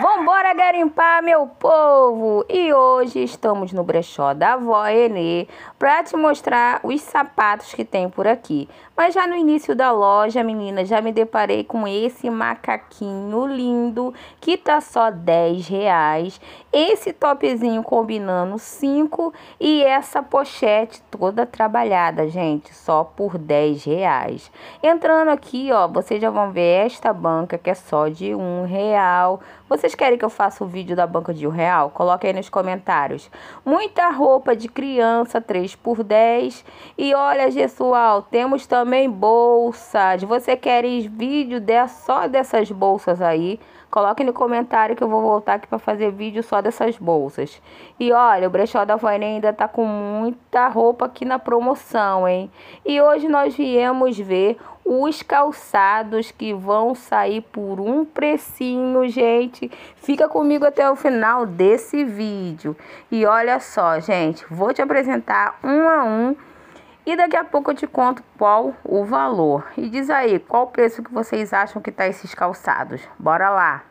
Vambora garimpar, meu povo! E hoje estamos no brechó da avó Enê para te mostrar os sapatos que tem por aqui. Mas já no início da loja, menina, já me deparei com esse macaquinho lindo que tá só 10 reais. Esse topzinho combinando 5 e essa pochete toda trabalhada, gente, só por 10 reais. Entrando aqui, ó, vocês já vão ver esta banca que é só de um real vocês querem que eu faça o um vídeo da banca de um real? Coloque aí nos comentários. Muita roupa de criança, 3 por 10. E olha, pessoal, temos também bolsas. Você quer vídeo de, só dessas bolsas aí? Coloque no comentário que eu vou voltar aqui para fazer vídeo só dessas bolsas. E olha, o brechó da Voinê ainda tá com muita roupa aqui na promoção, hein? E hoje nós viemos ver os calçados que vão sair por um precinho, gente. Fica comigo até o final desse vídeo. E olha só, gente, vou te apresentar um a um e daqui a pouco eu te conto qual o valor. E diz aí, qual o preço que vocês acham que tá esses calçados? Bora lá.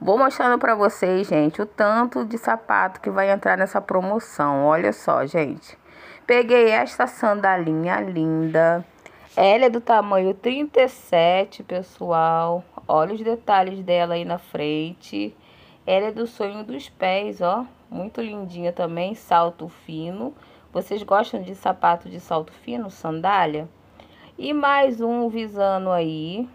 Vou mostrando para vocês, gente, o tanto de sapato que vai entrar nessa promoção. Olha só, gente. Peguei esta sandalinha linda. Ela é do tamanho 37, pessoal. Olha os detalhes dela aí na frente. Ela é do sonho dos pés, ó. Muito lindinha também, salto fino. Vocês gostam de sapato de salto fino, sandália? E mais um visando aí,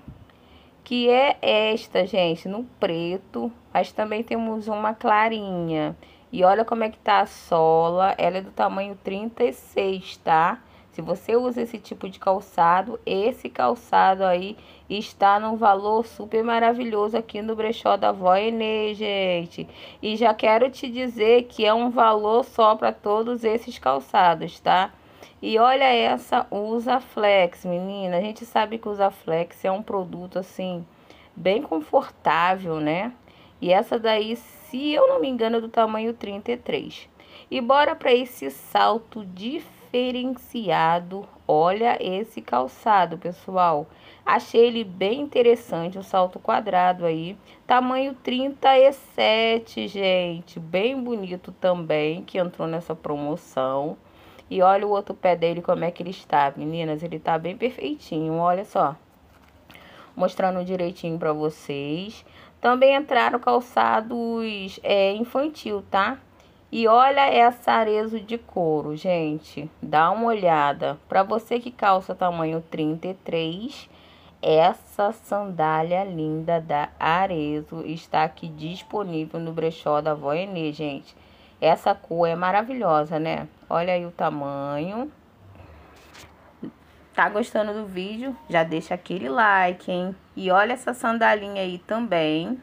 que é esta, gente, no preto. Mas também temos uma clarinha. E olha como é que tá a sola. Ela é do tamanho 36, tá? Se você usa esse tipo de calçado, esse calçado aí está num valor super maravilhoso aqui no brechó da Vó gente. E já quero te dizer que é um valor só para todos esses calçados, tá? E olha essa Usa Flex, menina. A gente sabe que Usa Flex é um produto assim bem confortável, né? E essa daí, se eu não me engano, é do tamanho 33. E bora para esse salto de diferenciado. Olha esse calçado, pessoal. Achei ele bem interessante, o salto quadrado aí. Tamanho 37, gente. Bem bonito também, que entrou nessa promoção. E olha o outro pé dele, como é que ele está, meninas. Ele está bem perfeitinho, olha só. Mostrando direitinho para vocês. Também entraram calçados é, infantil, tá? E olha essa arezo de couro, gente. Dá uma olhada. Para você que calça tamanho 33, essa sandália linda da Arezo está aqui disponível no brechó da Vó Enê, gente. Essa cor é maravilhosa, né? Olha aí o tamanho. Tá gostando do vídeo? Já deixa aquele like, hein? E olha essa sandalinha aí também.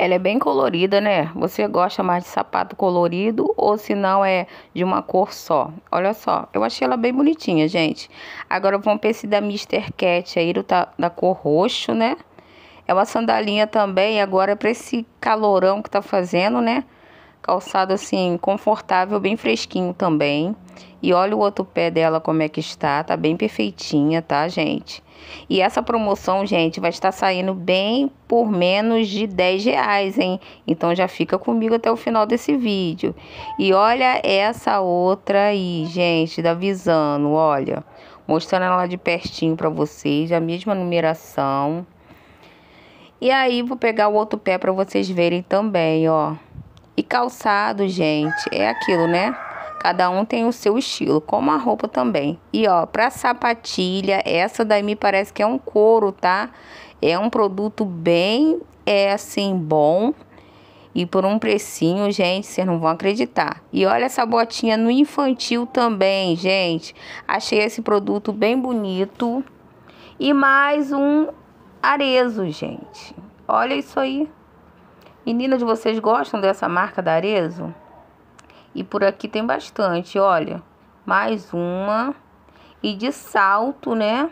Ela é bem colorida, né? Você gosta mais de sapato colorido ou se não é de uma cor só? Olha só, eu achei ela bem bonitinha, gente. Agora vamos ver esse da Mr. Cat aí, tá, da cor roxo, né? É uma sandalinha também, agora para esse calorão que tá fazendo, né? Calçado assim, confortável, bem fresquinho também. E olha o outro pé dela como é que está, tá bem perfeitinha, tá, gente? E essa promoção, gente, vai estar saindo bem por menos de 10 reais, hein? Então já fica comigo até o final desse vídeo. E olha essa outra aí, gente, da Visano, olha. Mostrando ela de pertinho para vocês, a mesma numeração. E aí, vou pegar o outro pé para vocês verem também, ó. E calçado, gente, é aquilo, né? Cada um tem o seu estilo, como a roupa também. E ó, para sapatilha, essa daí me parece que é um couro, tá? É um produto bem é assim bom e por um precinho, gente, vocês não vão acreditar. E olha essa botinha no infantil também, gente. Achei esse produto bem bonito. E mais um Arezo, gente. Olha isso aí. Meninas, vocês gostam dessa marca da Arezo? E por aqui tem bastante, olha. Mais uma. E de salto, né?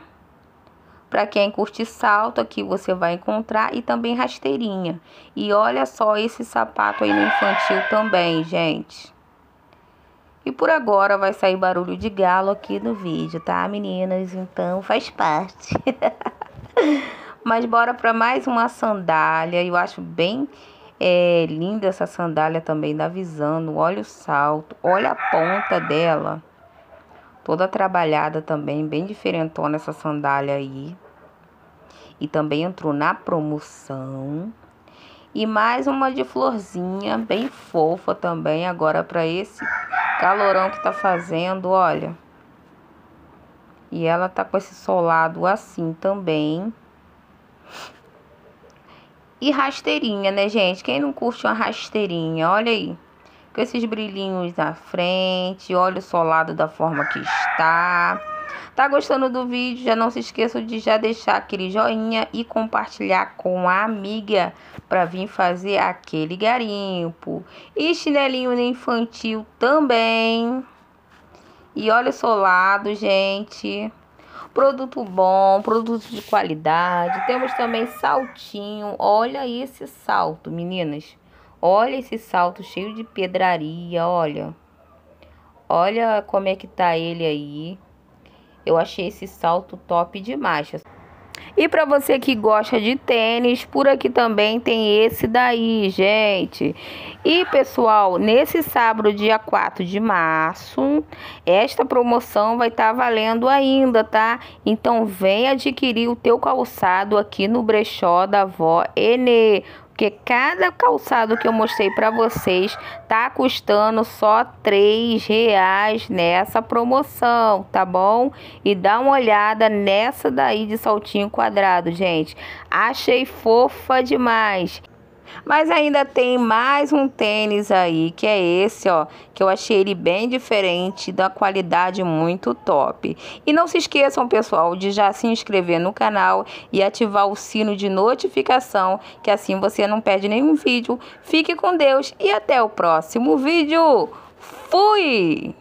Para quem curte salto, aqui você vai encontrar. E também rasteirinha. E olha só esse sapato aí no infantil também, gente. E por agora vai sair barulho de galo aqui no vídeo, tá, meninas? Então faz parte. Mas bora para mais uma sandália. Eu acho bem é linda essa sandália também da Visano. Olha o salto, olha a ponta dela. Toda trabalhada também, bem diferentona essa sandália aí. E também entrou na promoção. E mais uma de florzinha, bem fofa também, agora para esse calorão que tá fazendo, olha. E ela tá com esse solado assim também. E rasteirinha, né, gente? Quem não curte uma rasteirinha? Olha aí. Com esses brilhinhos na frente, olha o solado da forma que está. Tá gostando do vídeo? Já não se esqueça de já deixar aquele joinha e compartilhar com a amiga para vir fazer aquele garimpo. E chinelinho infantil também. E olha o solado, gente. Produto bom, produto de qualidade. Temos também saltinho. Olha esse salto, meninas. Olha esse salto cheio de pedraria, olha. Olha como é que tá ele aí. Eu achei esse salto top demais. E para você que gosta de tênis, por aqui também tem esse daí, gente. E pessoal, nesse sábado, dia 4 de março, esta promoção vai estar tá valendo ainda, tá? Então vem adquirir o teu calçado aqui no brechó da avó Enê. Porque cada calçado que eu mostrei para vocês tá custando só três reais nessa promoção, tá bom? E dá uma olhada nessa daí de saltinho quadrado, gente. Achei fofa demais. Mas ainda tem mais um tênis aí, que é esse, ó, que eu achei ele bem diferente, da qualidade muito top. E não se esqueçam, pessoal, de já se inscrever no canal e ativar o sino de notificação, que assim você não perde nenhum vídeo. Fique com Deus e até o próximo vídeo. Fui!